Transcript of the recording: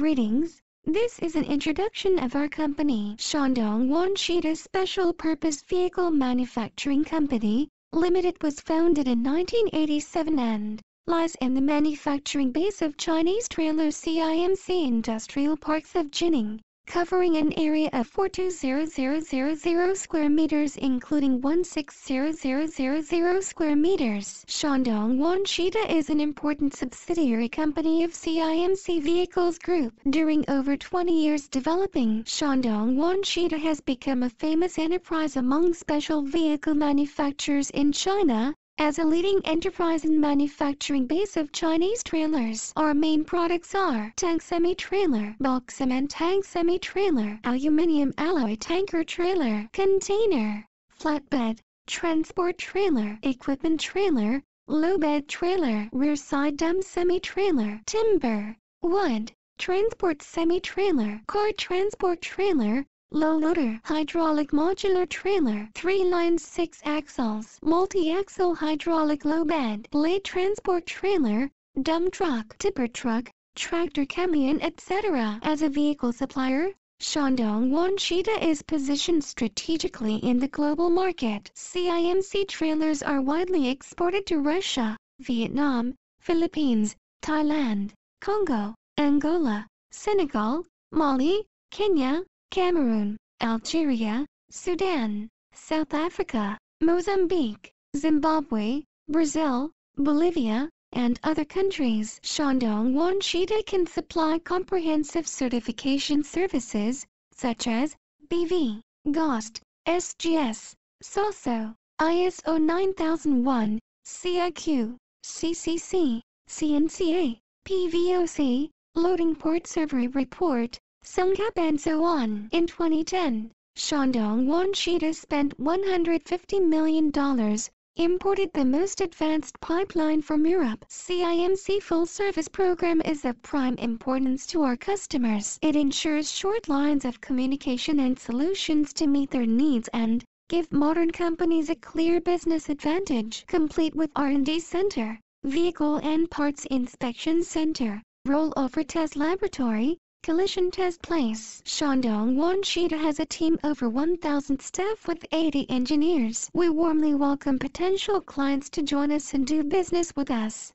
Greetings, this is an introduction of our company, Shandong Wanshida Special Purpose Vehicle Manufacturing Company, Limited was founded in 1987 and lies in the manufacturing base of Chinese trailer CIMC Industrial Parks of Jining, covering an area of 420000 square meters including 160000 square meters. Shandong Wanshida is an important subsidiary company of CIMC Vehicles Group. During over 20 years developing, Shandong Wanshida has become a famous enterprise among special vehicle manufacturers in China, as a leading enterprise and manufacturing base of Chinese trailers, our main products are tank semi-trailer, bulk cement tank semi-trailer, aluminium alloy tanker trailer, container, flatbed, transport trailer, equipment trailer, low bed trailer, rear side dump semi-trailer, timber, wood, transport semi-trailer, car transport trailer, Low loader, hydraulic modular trailer, 3 line 6 axles, multi-axle hydraulic low bed, blade transport trailer, dump truck, tipper truck, tractor camion etc. As a vehicle supplier, Shandong Wanshida is positioned strategically in the global market. CIMC trailers are widely exported to Russia, Vietnam, Philippines, Thailand, Congo, Angola, Senegal, Mali, Kenya, Cameroon, Algeria, Sudan, South Africa, Mozambique, Zimbabwe, Brazil, Bolivia, and other countries. Shandong Wanshida can supply comprehensive certification services, such as BV, GOST, SGS, SOSO, ISO 9001, CIQ, CCC, CNCA, PVOC, Loading Port Survey Report, Songkap and so on. In 2010, Shandong Wanshida spent $150 million, imported the most advanced pipeline from Europe. CIMC full service program is of prime importance to our customers. It ensures short lines of communication and solutions to meet their needs and give modern companies a clear business advantage. Complete with R&D center, vehicle and parts inspection center, rollover test laboratory, Collision Test Place Shandong Wanshida has a team over 1,000 staff with 80 engineers. We warmly welcome potential clients to join us and do business with us.